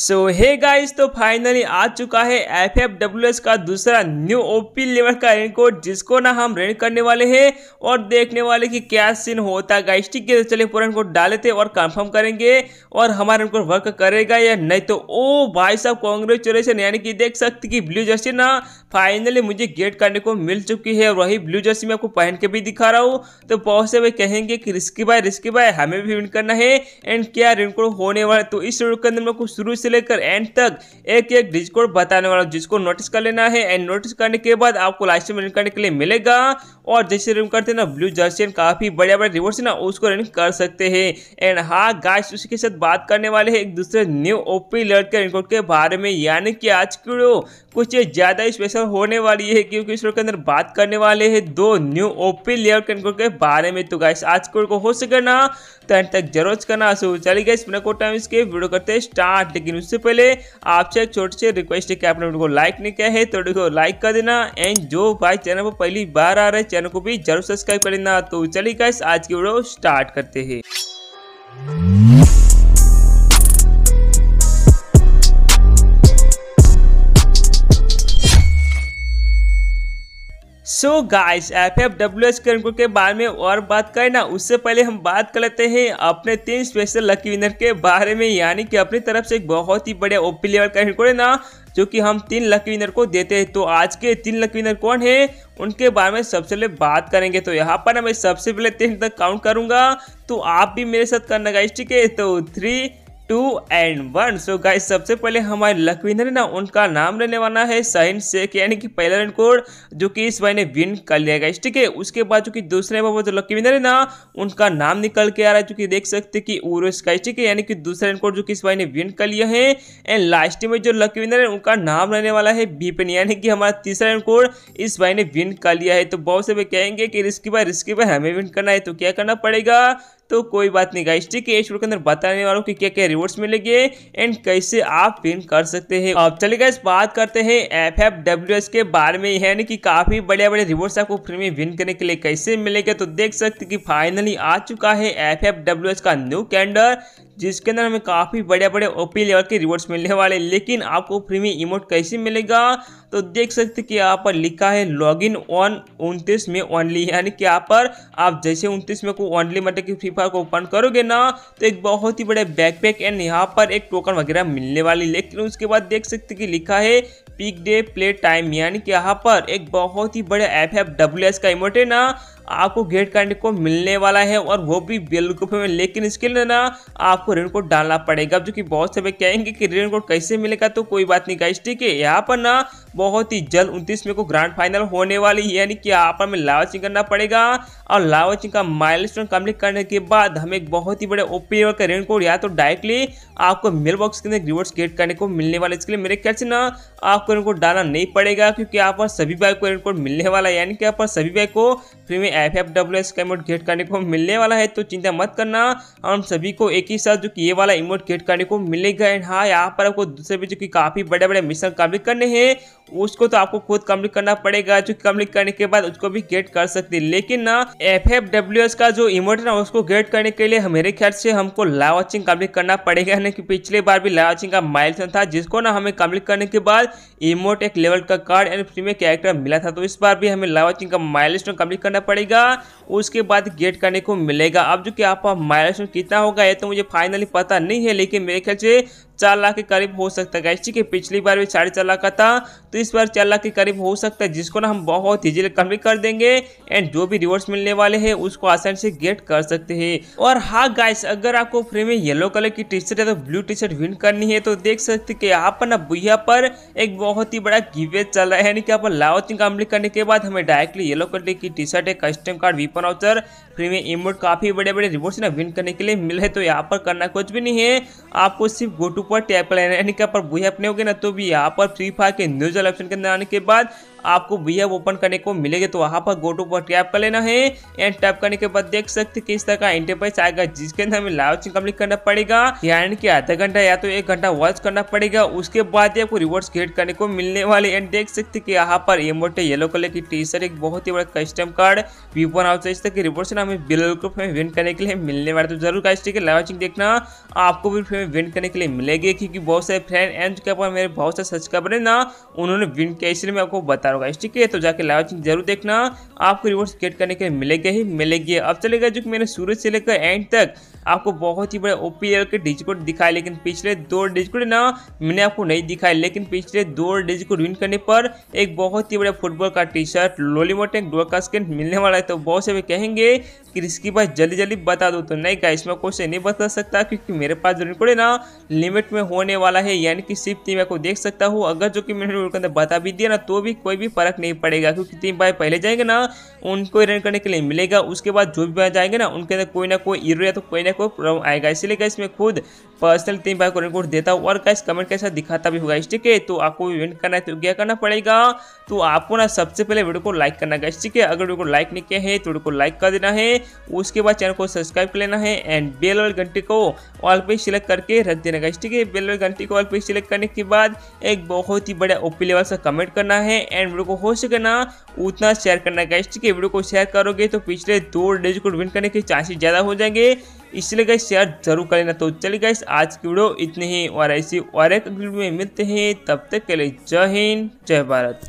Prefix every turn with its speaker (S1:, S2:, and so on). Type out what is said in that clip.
S1: सो hey guys तो finally आ चुका है एफ एफ डब्ल्यू एस का दूसरा न्यू ओपी लेवल का रेन कोड जिसको ना हम रेन करने वाले हैं और देखने वाले कि क्या सीन होता है गाइस ठीक है तो चलिए पूरा डाले थे और कंफर्म करेंगे और हमारा इनको वर्क करेगा या नहीं तो ओ भाई साहब कॉन्ग्रेचुलेसन यानी कि देख सकते कि ब्लू जर्सी ना फाइनली मुझे गेट करने को मिल चुकी है और वही ब्लू जर्सी मैं आपको पहन के भी दिखा रहा हूँ तो बहुत से भाई कहेंगे कि रिस्की बाय रिस्की बाय हमें भी विन करना है एंड क्या रेन कोड होने वाला तो इस वीडियो के अंदर मैं शुरू से से लेकर एंड तक एक एक डिजिट कोड बताने वाला जिसको नोटिस कर लेना है एंड नोटिस करने के बाद आपको लास्ट में रन करने के लिए मिलेगा और जैसे रन करते ना ब्लू जर्सी काफ़ी बढ़िया बड़े रिवर्स ना उसको रन कर सकते हैं एंड हाँ गाइस उसी के साथ बात करने वाले हैं एक दूसरे न्यू ओपी लर्ड के रिकॉर्ड के बारे में यानी कि आज की कुछ ज़्यादा स्पेशल होने वाली है क्योंकि इस के अंदर बात करने वाले हैं दो न्यू ओपी लेयर के के बारे में तो गाइस आज को हो सके ना तो तक जरूर करना चलिए गाइस बिना को टाइम इसके वीडियो करते हैं स्टार्ट लेकिन उससे पहले आपसे एक छोटी सी रिक्वेस्ट है कि आपने उनको लाइक नहीं किया है तो उनको लाइक कर देना एंड जो भाई चैनल पर पहली बार आ रहे हैं चैनल को भी जरूर सब्सक्राइब कर लेना तो चलिए गाइस आज की वीडियो स्टार्ट करते हैं so guys F F W H current के बारे में और बात करें ना उससे पहले हम बात कर लेते हैं अपने तीन स्पेशल लकी विनर के बारे में यानी कि अपनी तरफ से एक बहुत ही बड़े ओपी लेवल करंट को ना जो कि हम तीन लकी विनर को देते हैं तो आज के तीन लकी विनर कौन है उनके बारे में सबसे पहले बात करेंगे तो यहाँ पर ना मैं सबसे पहले तीन तक काउंट करूंगा तो आप भी मेरे साथ करना गाइस ठीक है तो three two and one so guys सबसे पहले हमारे लकविंदर है ना उनका नाम लेने वाला है साइन से यानी कि पहला रन कोड जो कि इस भाई ने विन कर लिया गया ठीक है उसके बाद जो कि दूसरे बाबा जो लकविंदर है ना उनका नाम निकल के आ रहा है जो कि देख सकते कि उर्वेश का ठीक है यानी कि दूसरा रन कोड जो कि इस भाई ने विन कर लिया है एंड लास्ट में जो लकविंदर है उनका नाम रहने वाला है बीपिन यानी कि हमारा तीसरा रन कोड इस भाई ने विन कर लिया है तो बहुत से भाई कहेंगे कि रिस्की भाई रिस्की भाई हमें विन करना है तो क्या करना पड़ेगा तो कोई बात नहीं गाइस ठीक है इस वीडियो के अंदर बताने वालों की क्या क्या रिवॉर्ड्स मिलेंगे एंड कैसे आप विन कर सकते हैं अब चलिए गए बात करते हैं एफ एफ डब्ल्यू एस के बारे में यानी कि काफी बड़े बड़े रिवॉर्ड्स आपको फ्री में विन करने के लिए कैसे मिलेंगे तो देख सकते कि फाइनली आ चुका है एफ एफ डब्ल्यू एस का न्यू कैलेंडर जिसके अंदर हमें काफ़ी बड़े बड़े ओपी लेवल के रिवॉर्ड्स मिलने वाले लेकिन आपको फ्री में इमोट कैसे मिलेगा तो देख सकते कि यहाँ पर लिखा है लॉग इन ऑन उनतीस में ओनली यानी कि यहाँ पर आप जैसे उनतीस में को ओनली मतलब कि फ्री फायर को ओपन करोगे ना तो एक बहुत ही बड़े बैकपैक एंड यहाँ पर एक टोकन वगैरह मिलने वाली लेकिन उसके बाद देख सकते कि लिखा है पीक डे प्ले टाइम यानी कि यहाँ पर एक बहुत ही बड़े ऐप है डब्ल्यू एस का इमोटे ना आपको गेट करने को मिलने वाला है और वो भी बेल में लेकिन इसके लिए ना आपको रेन कोड डालना पड़ेगा जो कि बहुत से कहेंगे कि रेन कोड कैसे मिलेगा तो कोई बात नहीं गाइस ठीक है यहाँ पर ना बहुत ही जल्द उनतीस मई को ग्रांड फाइनल होने वाली है यानी कि आप हमें लावाचिंग करना पड़ेगा और लावाचिंग का माइल कंप्लीट करने के बाद हमें एक बहुत ही बड़े ओपी का रेन कोड या तो डायरेक्टली आपको मेल बॉक्स के अंदर रिवॉर्ड्स गेट करने को मिलने वाला इसके लिए मेरे ख्याल से ना आपको रेन कोड डालना नहीं पड़ेगा क्योंकि आप पर सभी बाइक को रेन कोड मिलने वाला है यानी कि आप पर सभी बाइक को फ्री में एफ एफ डब्ल्यू एस का इमोट गेट करने को मिलने वाला है तो चिंता मत करना हम सभी को एक ही साथ जो कि ये वाला इमोट गेट करने को मिलेगा एंड हाँ यहाँ पर आपको दूसरे भी जो कि काफ़ी बड़े बड़े मिशन कम्प्लीट करने हैं उसको तो आपको खुद कम्प्लीट करना पड़ेगा जो कम्प्लीट करने के बाद उसको भी गेट कर सकते है लेकिन ना एफ एफ डब्ल्यू एस का जो इमोट है ना उसको गेट करने के लिए मेरे ख्याल से हमको लाइव वॉचिंग कम्प्लीट करना पड़ेगा यानी कि पिछले बार भी लाइव वॉचिंग का माइल था जिसको ना हमें कम्प्लीट करने के बाद इमोट एक लेवल का कार्ड एंड फ्री में कैरेक्टर मिला था तो इस बार भी हमें लाइव वॉचिंग का माइलस्टोन कम्प्लीट करना करना पड़ेगा उसके बाद गेट करने को मिलेगा अब जो कि आपका माइलेज कितना होगा ये तो मुझे फाइनली पता नहीं है लेकिन मेरे ख्याल से चार लाख के करीब हो सकता है गाइस ठीक है पिछली बार भी साढ़े चार लाख का था तो इस बार चार लाख के करीब हो सकता है जिसको ना हम बहुत ही जल्द कर देंगे एंड जो भी रिवॉर्ड्स मिलने वाले हैं उसको आसानी से गेट कर सकते हैं और हाँ गाइस अगर आपको फ्री में येलो कलर की टी शर्ट या तो ब्लू टी शर्ट विन करनी है तो देख सकते कि आप ना बुहिया पर एक बहुत ही बड़ा गिवे चल रहा है यानी कि आप लाउचिंग कम्प्लीट करने के बाद हमें डायरेक्टली येलो कलर की टी शर्ट एक custom card weapon voucher free में इमोट काफी बड़े बड़े रिवॉर्ड्स ना विन करने के लिए मिले तो यहाँ पर करना कुछ भी नहीं है आपको सिर्फ गो टू ऊपर टैप कर लाइन यानी कि आप वही अपने होगे ना तो भी यहाँ पर फ्री फायर के न्यूज ऑप्शन के अंदर आने के बाद आपको वी ओपन करने को मिलेगी तो वहाँ पर गो टू पर टैप कर लेना है एंड टैप करने के बाद देख सकते किस तरह का इंटरप्राइज आएगा जिसके अंदर हमें लाइव चिंग कम्प्लीट करना पड़ेगा यानी कि आधा घंटा या तो एक घंटा वॉच करना पड़ेगा उसके बाद ही आपको रिवॉर्ड्स क्रिएट करने को मिलने वाले एंड देख सकते कि यहाँ पर इमोटे येलो कलर की टी शर्ट एक बहुत ही बड़ा कस्टम कार्ड वीपन आउट इस तरह के रिवॉर्ड्स ना हमें बिल्कुल फेम विन करने के लिए मिलने वाले तो जरूर कास्ट लाइव चिंग देखना आपको भी फेम विन करने के लिए मिलेगी क्योंकि बहुत सारे फ्रेंड एंड मेरे बहुत सारे सब्सक्राइबर है ना उन्होंने विन कैसे में आपको बता खतरनाक होगा ठीक है तो जाके लाइव वॉचिंग जरूर देखना आपको रिवॉर्ड गेट करने के लिए मिलेगा ही मिलेगी अब चलेगा जो कि मैंने सूरज से लेकर एंड तक आपको बहुत ही बड़े ओपीएल के डिजिकोड दिखाए लेकिन पिछले दो डिजिकोड ना मैंने आपको नहीं दिखाए लेकिन पिछले दो डिजिकोड विन करने पर एक बहुत ही बड़ा फुटबॉल का टी शर्ट लोलीमोटेक डोर का मिलने वाला है तो बहुत से कहेंगे कि इसकी बात जल्दी जल्दी बता दो तो नहीं का इसमें क्वेश्चन नहीं बता सकता क्योंकि मेरे पास जो रिकॉर्ड है ना लिमिट में होने वाला है यानी कि सिर्फ तीन को देख सकता हूँ अगर जो कि मैंने बता भी दिया ना तो भी कोई कोई भी फर्क नहीं पड़ेगा क्योंकि तीन बाय पहले जाएंगे ना उनको रन करने के लिए मिलेगा उसके बाद जो भी बार जाएंगे ना उनके अंदर कोई ना कोई ईरो या तो कोई ना कोई प्रॉब्लम आएगा इसलिए गैस मैं खुद पर्सनल तीन बाय को रन कोड देता हूँ और गैस कमेंट कैसा दिखाता भी होगा ठीक है तो आपको इवेंट करना है तो क्या करना पड़ेगा तो आपको ना सबसे पहले वीडियो को लाइक करना गैस ठीक है अगर वीडियो को लाइक नहीं किया है तो वीडियो को लाइक कर देना है उसके बाद चैनल को सब्सक्राइब कर लेना है एंड बेल वाले घंटे को ऑल पे सिलेक्ट करके रख देना गैस ठीक है बेल वाले घंटे को ऑल पे सिलेक्ट करने के बाद एक बहुत ही बड़ा ओपी लेवल से कमेंट करना है एंड एंड वीडियो को हो सके ना उतना शेयर करना गाइस ठीक है वीडियो को शेयर करोगे तो पिछले दो डेज को विन करने के चांसेस ज़्यादा हो जाएंगे इसलिए गाइस शेयर जरूर कर लेना तो चलिए गाइस आज की वीडियो इतनी ही और ऐसी और एक वीडियो में मिलते हैं तब तक के लिए जय हिंद जय भारत